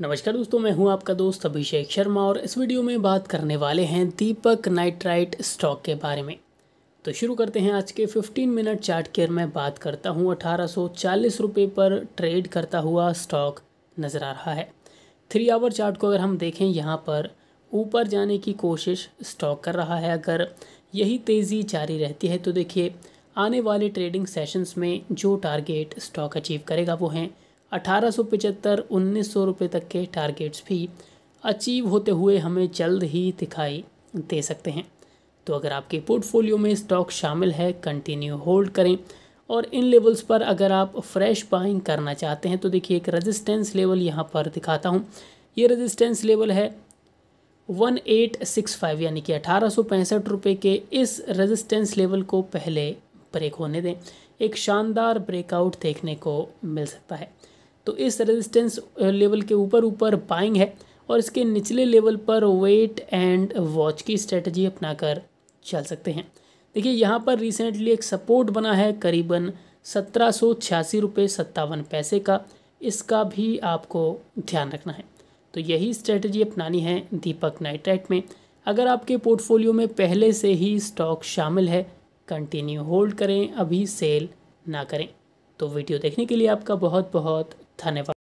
नमस्कार दोस्तों मैं हूं आपका दोस्त अभिषेक शर्मा और इस वीडियो में बात करने वाले हैं दीपक नाइट्राइट स्टॉक के बारे में तो शुरू करते हैं आज के 15 मिनट चार्ट केयर में बात करता हूं अठारह रुपए पर ट्रेड करता हुआ स्टॉक नज़र आ रहा है थ्री आवर चार्ट को अगर हम देखें यहाँ पर ऊपर जाने की कोशिश स्टॉक कर रहा है अगर यही तेज़ी जारी रहती है तो देखिए आने वाले ट्रेडिंग सेशंस में जो टारगेट स्टॉक अचीव करेगा वो हैं अठारह सौ पिचहत्तर उन्नीस सौ रुपये तक के टारगेट्स भी अचीव होते हुए हमें जल्द ही दिखाई दे सकते हैं तो अगर आपके पोर्टफोलियो में स्टॉक शामिल है कंटिन्यू होल्ड करें और इन लेवल्स पर अगर आप फ्रेश बाइंग करना चाहते हैं तो देखिए एक रेजिस्टेंस लेवल यहाँ पर दिखाता हूँ ये रेजिस्टेंस लेवल है 1865 यानी कि अठारह रुपये के इस रेजिस्टेंस लेवल को पहले ब्रेक होने दें एक शानदार ब्रेकआउट देखने को मिल सकता है तो इस रेजिस्टेंस लेवल के ऊपर ऊपर बाइंग है और इसके निचले लेवल पर वेट एंड वॉच की स्ट्रेटजी अपनाकर चल सकते हैं देखिए यहाँ पर रिसेंटली एक सपोर्ट बना है करीबन सत्रह सौ छियासी रुपये सत्तावन पैसे का इसका भी आपको ध्यान रखना है तो यही स्ट्रेटजी अपनानी है दीपक नाइट्राइट में अगर आपके पोर्टफोलियो में पहले से ही स्टॉक शामिल है कंटिन्यू होल्ड करें अभी सेल ना करें तो वीडियो देखने के लिए आपका बहुत बहुत धन्यवाद